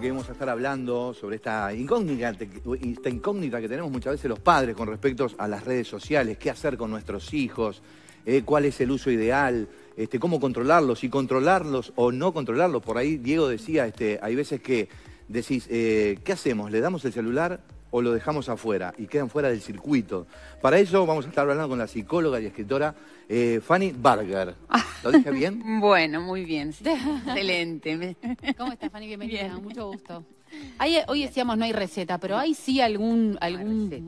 que vamos a estar hablando sobre esta incógnita, esta incógnita que tenemos muchas veces los padres con respecto a las redes sociales, qué hacer con nuestros hijos, eh, cuál es el uso ideal, este, cómo controlarlos, y controlarlos o no controlarlos. Por ahí Diego decía, este, hay veces que decís, eh, ¿qué hacemos? ¿Le damos el celular? o lo dejamos afuera y quedan fuera del circuito. Para eso vamos a estar hablando con la psicóloga y escritora eh, Fanny Barger. ¿Lo dije bien? bueno, muy bien. Excelente. ¿Cómo estás, Fanny? Bienvenida. Mucho gusto hoy decíamos no hay receta, pero hay sí algún, eh,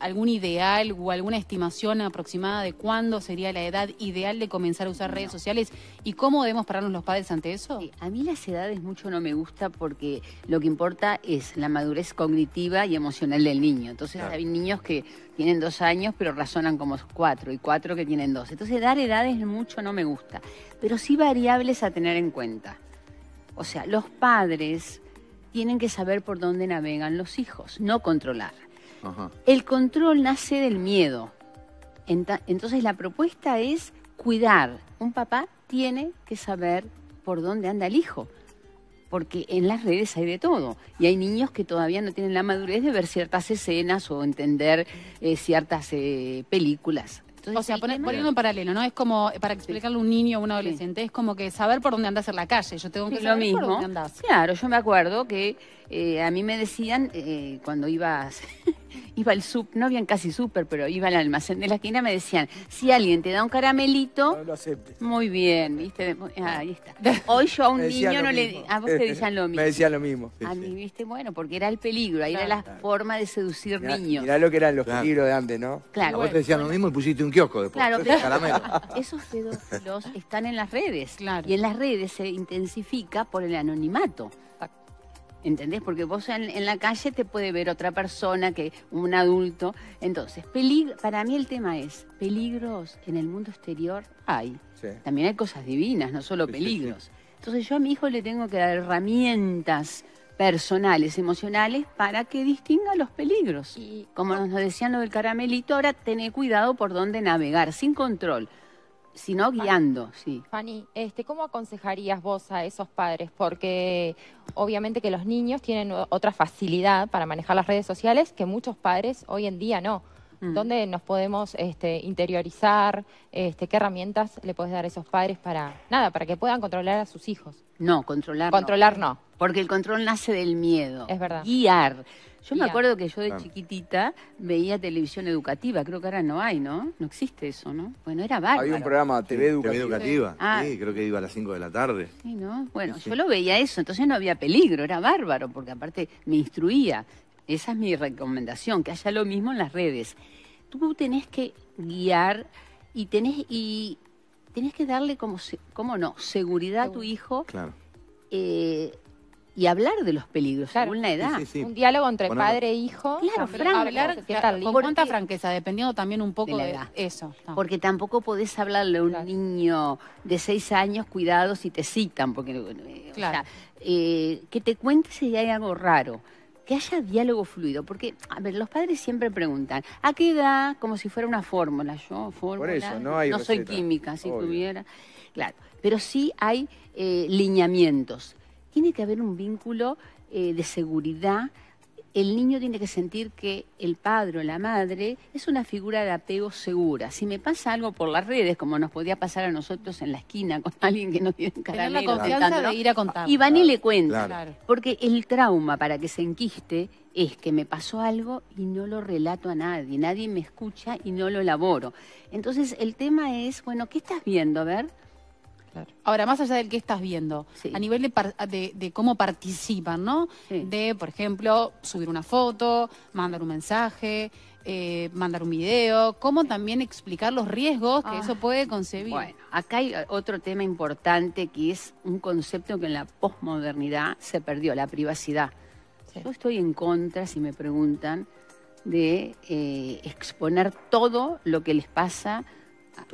algún, ideal o alguna estimación aproximada de cuándo sería la edad ideal de comenzar a usar redes sociales y cómo debemos pararnos los padres ante eso. a mí las edades mucho no me gusta porque lo que importa es la madurez cognitiva y emocional del niño. Entonces hay niños que tienen dos años pero razonan como cuatro y cuatro que tienen dos. Entonces dar edades mucho no me gusta, pero sí variables a tener en cuenta. O sea, los padres tienen que saber por dónde navegan los hijos, no controlar. El control nace del miedo. Entonces la propuesta es cuidar. Un papá tiene que saber por dónde anda el hijo, porque en las redes hay de todo y hay niños que todavía no tienen la madurez de ver ciertas escenas o entender eh, ciertas eh, películas o sea, poniendo en paralelo, ¿no? Es como, para explicarle a un niño o un adolescente, es como que saber por dónde andas en la calle. Yo tengo que saber lo mismo. por Claro, yo me acuerdo que eh, a mí me decían, eh, cuando ibas iba al sub, no habían casi super, pero iba al almacén de la esquina, me decían, si alguien te da un caramelito, Muy bien, ¿viste? Ah, ahí está. Hoy yo a un niño no le... A vos te decían lo mismo. Me decían lo mismo. a mí, ¿viste? Bueno, porque era el peligro, ahí era la forma de seducir niños. Mirá lo que eran los peligros de antes, ¿no? Claro. A vos te decían lo mismo y pusiste un kiosco después. Claro, pero esos pedófilos están en las redes. Claro. Y en las redes se intensifica por el anonimato. ¿Entendés? Porque vos en, la calle te puede ver otra persona que un adulto. Entonces, peligro, para mí el tema es, peligros en el mundo exterior hay. También hay cosas divinas, no solo peligros. Entonces yo a mi hijo le tengo que dar herramientas personales, emocionales, para que distinga los peligros. Y como nos decían lo del caramelito, ahora tener cuidado por dónde navegar, sin control sino guiando, sí. Fanny, este, ¿cómo aconsejarías vos a esos padres? Porque obviamente que los niños tienen otra facilidad para manejar las redes sociales que muchos padres hoy en día no. Mm. ¿Dónde nos podemos este, interiorizar? Este, ¿Qué herramientas le podés dar a esos padres para nada, para que puedan controlar a sus hijos? No, controlar. Controlar no. Porque el control nace del miedo. Es verdad. Guiar. Yo me acuerdo que yo de chiquitita veía televisión educativa, creo que ahora no hay, ¿no? No existe eso, ¿no? Bueno, era bárbaro. Hay un programa TV educativa. educativa, ah. sí, creo que iba a las 5 de la tarde. Sí, ¿no? Bueno, yo lo veía eso, entonces no había peligro, era bárbaro, porque aparte me instruía. Esa es mi recomendación, que haya lo mismo en las redes. Tú tenés que guiar y tenés, y tenés que darle como, como no, seguridad a tu hijo. Claro. Eh, y hablar de los peligros claro. según edad. Un diálogo entre padre e hijo. Claro, con cuánta franqueza, dependiendo también un poco de, la edad. eso. Porque tampoco podés hablarle a un niño de seis años, cuidado si te citan, porque eh, eh, que te cuentes si hay algo raro. Que haya diálogo fluido, porque, a ver, los padres siempre preguntan, ¿a qué edad? Como si fuera una fórmula, yo, fórmula, eso, no, soy química, si tuviera. Claro, pero sí hay eh, lineamientos tiene que haber un vínculo eh, de seguridad. El niño tiene que sentir que el padre o la madre es una figura de apego segura. Si me pasa algo por las redes, como nos podía pasar a nosotros en la esquina con alguien que nos dio la de ir a contar. Y van le cuenta. Porque el trauma para que se enquiste es que me pasó algo y no lo relato a nadie, nadie me escucha y no lo elaboro. Entonces el tema es, bueno, ¿qué estás viendo? A ver, Ahora, más allá del que estás viendo, a nivel de, cómo participan, ¿no? De, por ejemplo, subir una foto, mandar un mensaje, eh, mandar un video, cómo también explicar los riesgos que ah, eso puede concebir. Bueno, acá hay otro tema importante que es un concepto que en la posmodernidad se perdió, la privacidad. Yo estoy en contra, si me preguntan, de eh, exponer todo lo que les pasa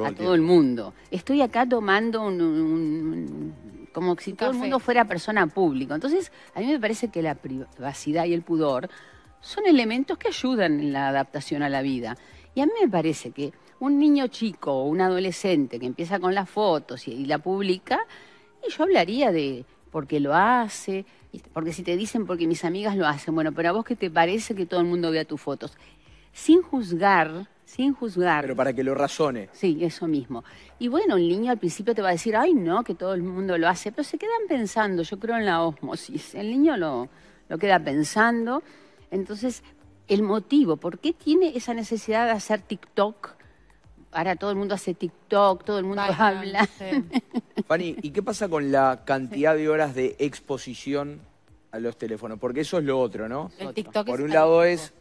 a todo el mundo. Estoy acá tomando un, como si todo el mundo fuera persona pública. Entonces, a mí me parece que la privacidad y el pudor son elementos que ayudan en la adaptación a la vida. Y a mí me parece que un niño chico o un adolescente que empieza con las fotos y, la publica, y yo hablaría de por qué lo hace, porque si te dicen porque mis amigas lo hacen, bueno, pero a vos que te parece que todo el mundo vea tus fotos, sin juzgar sin juzgar. Pero para que lo razone. Sí, eso mismo. Y bueno, el niño al principio te va a decir, ay no, que todo el mundo lo hace, pero se quedan pensando, yo creo en la osmosis, el niño lo, lo queda pensando. Entonces, el motivo, ¿por qué tiene esa necesidad de hacer TikTok? Ahora todo el mundo hace TikTok, todo el mundo habla. Fanny, ¿y qué pasa con la cantidad de horas de exposición a los teléfonos? Porque eso es lo otro, ¿no? Por un lado es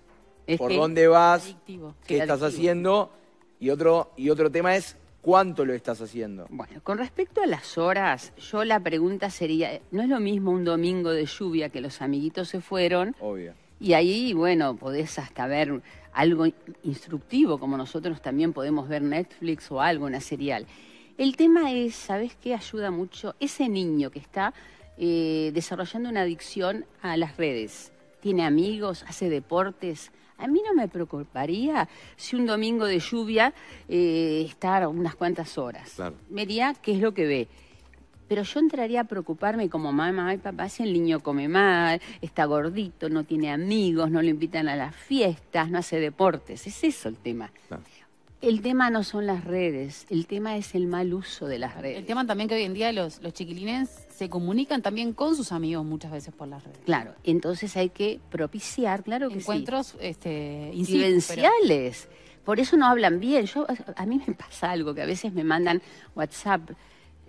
por este dónde vas, qué estás haciendo y otro, y otro tema es cuánto lo estás haciendo. Bueno, con respecto a las horas, yo la pregunta sería, ¿no es lo mismo un domingo de lluvia que los amiguitos se fueron? Obvio. Y ahí, bueno, podés hasta ver algo instructivo, como nosotros también podemos ver Netflix o algo, una serial. El tema es, ¿sabes qué ayuda mucho? Ese niño que está eh, desarrollando una adicción a las redes, tiene amigos, hace deportes, a mí no me preocuparía si un domingo de lluvia eh, estar unas cuantas horas. Me Vería qué es lo que ve. Pero yo entraría a preocuparme como mamá y papá si el niño come mal, está gordito, no tiene amigos, no lo invitan a las fiestas, no hace deportes. Es eso el tema. El tema no son las redes, el tema es el mal uso de las redes. El tema también que hoy en día los, chiquilines se comunican también con sus amigos muchas veces por las redes. Claro, entonces hay que propiciar, claro que Encuentros, sí. este, incidenciales, Por eso no hablan bien. Yo a mí me pasa algo que a veces me mandan WhatsApp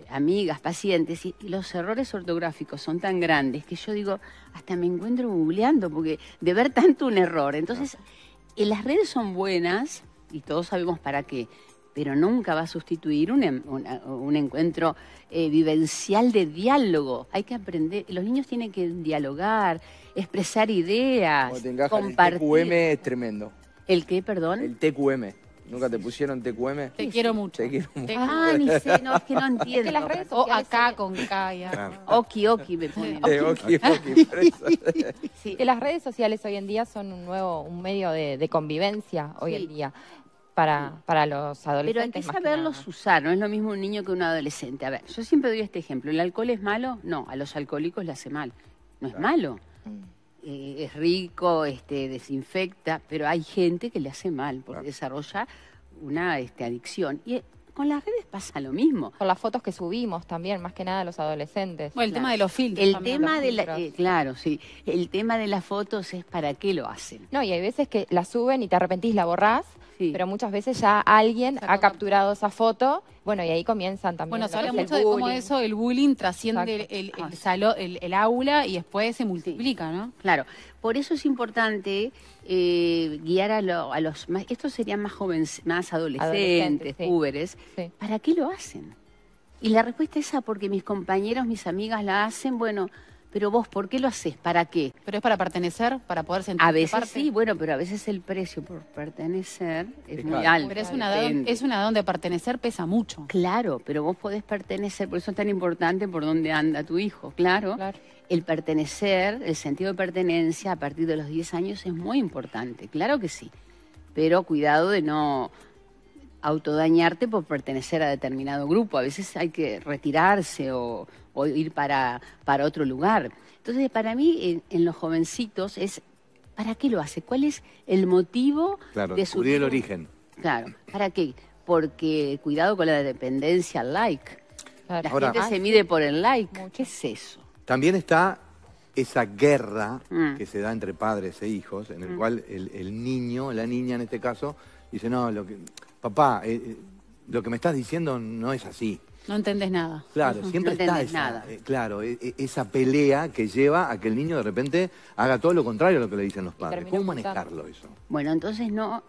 amigas, pacientes, y, los errores ortográficos son tan grandes que yo digo, hasta me encuentro googleando porque de ver tanto un error. Entonces, eh, las redes son buenas, y todos sabemos para qué, pero nunca va a sustituir un, em, un, encuentro eh, vivencial de diálogo. Hay que aprender, los niños tienen que dialogar, expresar ideas, compartir. El TQM es tremendo. ¿El qué, perdón? El TQM. ¿Nunca te pusieron TQM? Te quiero mucho. Te quiero Ah, ni sé, no, es que no entiendo. o acá con K ya. Oki Oki me ponen. Eh, oki las redes sociales hoy en día son un nuevo, un medio de, convivencia hoy en día. Para, para, los adolescentes. Pero hay que saberlos usar, no es lo mismo un niño que un adolescente. A ver, yo siempre doy este ejemplo. ¿El alcohol es malo? No, a los alcohólicos le hace mal. No es malo. Mm. Eh, es rico, este, desinfecta, pero hay gente que le hace mal porque desarrolla una este, adicción. Y eh, con las redes pasa lo mismo. Con las fotos que subimos también, más que nada los adolescentes. Bueno, el tema de los filtros. El tema de eh, claro, sí. El tema de las fotos es para qué lo hacen. No, y hay veces que la suben y te arrepentís, la borrás pero muchas veces ya alguien ha capturado esa foto. Bueno, y ahí comienzan también. Bueno, se habla mucho de cómo eso, el bullying, trasciende el, el, aula y después se multiplica, ¿no? Claro. Por eso es importante eh, guiar a, los más, estos serían más jóvenes, más adolescentes, Uberes. ¿para qué lo hacen? Y la respuesta es esa, porque mis compañeros, mis amigas la hacen, bueno, pero vos, ¿por qué lo haces? ¿Para qué? Pero es para pertenecer, para poder sentir A veces sí, bueno, pero a veces el precio por pertenecer es, muy alto. Pero es una, don, es pertenecer, pesa mucho. Claro, pero vos podés pertenecer, por eso es tan importante por dónde anda tu hijo, claro. claro. El pertenecer, el sentido de pertenencia a partir de los 10 años es muy importante, claro que sí. Pero cuidado de no autodañarte por pertenecer a determinado grupo. A veces hay que retirarse o, ir para, para, otro lugar. Entonces, para mí, en, los jovencitos es, ¿para qué lo hace? ¿Cuál es el motivo claro, de su... el origen. Claro, ¿para qué? Porque cuidado con la dependencia al like. La gente ah, se mide por el like. ¿Qué es eso? También está esa guerra mm. que se da entre padres e hijos, en el mm. cual el, el niño, la niña en este caso, Dice, no, lo que, papá, eh, eh, lo que me estás diciendo no es así. No entendés nada. Claro, siempre está esa, eh, claro, e, e, esa pelea que lleva a que el niño de repente haga todo lo contrario a lo que le dicen los padres. ¿Cómo manejarlo eso? Bueno, entonces no,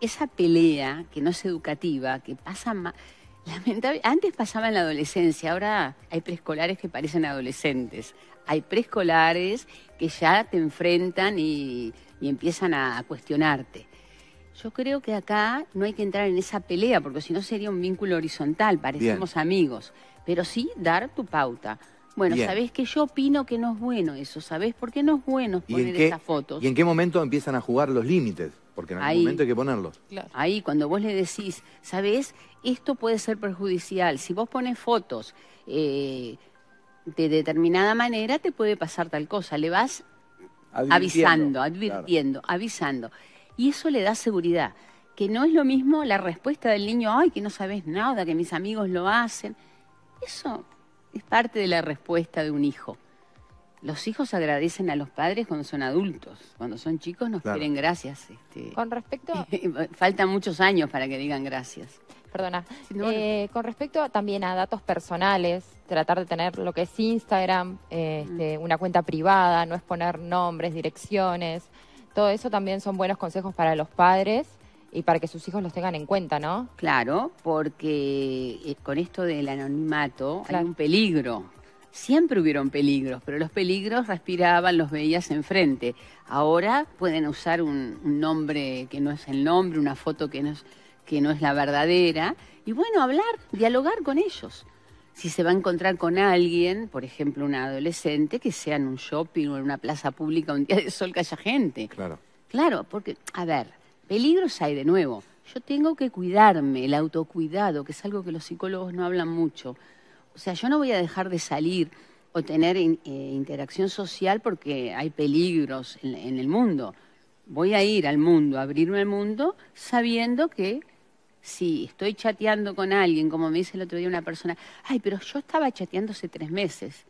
esa pelea que no es educativa, que pasa más... antes pasaba en la adolescencia, ahora hay preescolares que parecen adolescentes. Hay preescolares que ya te enfrentan y, empiezan a cuestionarte. Yo creo que acá no hay que entrar en esa pelea, porque si no sería un vínculo horizontal, parecemos amigos, pero sí dar tu pauta. Bueno, sabés que yo opino que no es bueno eso, ¿sabés por qué no es bueno poner esas fotos? ¿Y en qué momento empiezan a jugar los límites? Porque en algún momento hay que ponerlos. Ahí, cuando vos le decís, ¿sabés? Esto puede ser perjudicial. Si vos pones fotos eh, de determinada manera, te puede pasar tal cosa. Le vas avisando, advirtiendo, avisando. Y eso le da seguridad, que no es lo mismo la respuesta del niño, ay, que no sabes nada, que mis amigos lo hacen. Eso es parte de la respuesta de un hijo. Los hijos agradecen a los padres cuando son adultos, cuando son chicos nos quieren gracias. Este, con respecto... Faltan muchos años para que digan gracias perdona. Eh, con respecto también a datos personales, tratar de tener lo que es Instagram, eh, este, mm. una cuenta privada, no es poner nombres, direcciones. Todo eso también son buenos consejos para los padres y para que sus hijos los tengan en cuenta, ¿no? Claro, porque eh, con esto del anonimato hay un peligro. Siempre hubieron peligros, pero los peligros respiraban, los veías enfrente. Ahora pueden usar un, un nombre que no es el nombre, una foto que no que no es la verdadera. Y bueno, hablar, dialogar con ellos si se va a encontrar con alguien, por ejemplo, un adolescente, que sea en un shopping o en una plaza pública un día de sol que haya gente. Claro. Claro, porque, a ver, peligros hay de nuevo. Yo tengo que cuidarme, el autocuidado, que es algo que los psicólogos no hablan mucho. O sea, yo no voy a dejar de salir o tener eh, interacción social porque hay peligros en, el mundo. Voy a ir al mundo, abrirme al mundo, sabiendo que si estoy chateando con alguien, como me dice el otro día una persona, ay, pero yo estaba chateando hace tres meses,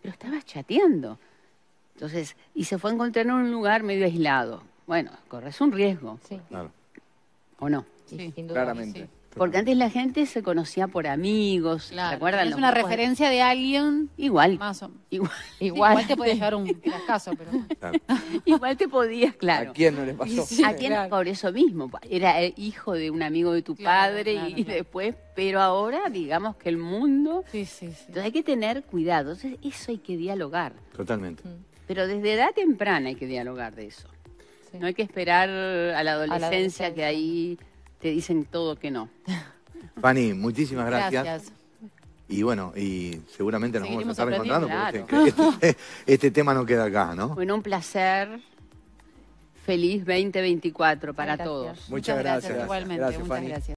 pero estaba chateando. Entonces, y se fue a encontrar en un lugar medio aislado. Bueno, corres un riesgo. Sí. Claro. ¿O no? Sí, Claramente. Porque antes la gente se conocía por amigos, ¿se acuerdan? Es una referencia de... alguien. Igual. igual. te podías llevar un fracaso, pero. igual te podías, claro. ¿A quién no le pasó? ¿A quién? Por eso mismo. Era eh, hijo de un amigo de tu padre y después. Pero ahora, digamos que el mundo. Sí, sí, sí. Entonces hay que tener cuidado. Entonces, eso hay que dialogar. Totalmente. Mm. Pero desde edad temprana hay que dialogar de eso. No hay que esperar a la adolescencia. que ahí te dicen todo que no. Fanny, muchísimas gracias. Gracias. Y bueno, y seguramente nos vamos a estar encontrando porque este, este, este, este, tema no queda acá, ¿no? Bueno, un placer. Feliz 2024 para todos. Muchas, gracias, Igualmente, muchas gracias.